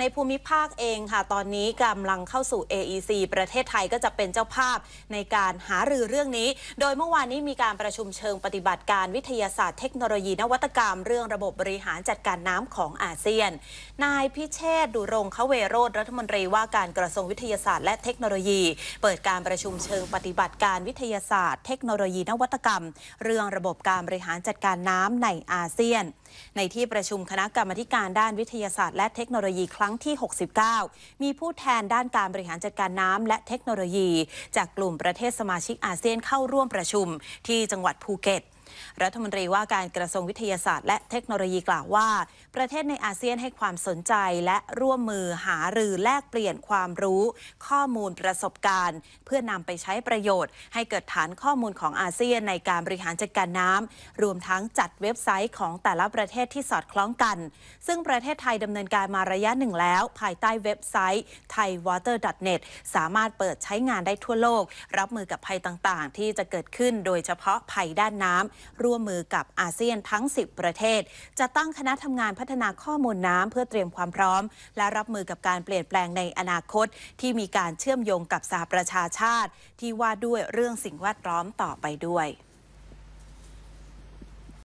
ในภูมิภาคเองค่ะตอนนี้กำลังเข้าสู่ AEC ประเทศไทยก็จะเป็นเจ้าภาพในการหารือเรื่องนี้ โดยเมื่อวานนี้มีการประชุมเชิงปฏิบัติการ วิทยาศาสตร์เทคโนโลยีนวัตกรรม เรื่องระบบบริหารจัดการน้ำของอาเซียน นายพิเชษดุรงคเวโรธรัฐมนตรีว่าการกระทรวงวิทยาศาสตร์และเทคโนโลยีเปิดการประชุมเชิงปฏิบัติการวิทยาศาสตร์ เทคโนโลยี นวัตกรรม เรื่องระบบการบริหารจัดการน้ำในอาเซียน ในที่ประชุมคณะกรรมการด้านวิทยาศาสตร์ และเทคโนโลยีครั้งที่ 69 มีผู้แทนด้านการบริหารจัดการน้ำและเทคโนโลยี จากกลุ่มประเทศสมาชิกอาเซียนเข้าร่วมประชุมที่จังหวัดภูเก็ตรัฐมนตรีว่าการกระทรวงวิทยาศาสตร์และเทคโนโลยีกล่าวว่า ประเทศในอาเซียนให้ความสนใจและร่วมมือหารือแลกเปลี่ยนความรู้ ข้อมูลประสบการณ์ เพื่อนำไปใช้ประโยชน์ ให้เกิดฐานข้อมูลของอาเซียนในการบริหารจัดการน้ำรวมทั้งจัดเว็บไซต์ของแต่ละประเทศที่สอดคล้องกัน ซึ่งประเทศไทยดำเนินการมาระยะหนึ่งแล้วภายใต้เว็บไซต์ thaiwater.net สามารถเปิดใช้งานได้ทั่วโลกรับมือกับภัยต่างๆ ที่จะเกิดขึ้นโดยเฉพาะภัยด้านน้ำร่วมมือกับอาเซียนทั้ง 10 ประเทศ จะตั้งคณะทำงานพัฒนาข้อมูลน้ำเพื่อเตรียมความพร้อม และรับมือกับการเปลี่ยนแปลงในอนาคต ที่มีการเชื่อมโยงกับสหประชาชาติ ที่ว่าด้วยเรื่องสิ่งแวดล้อมต่อไปด้วย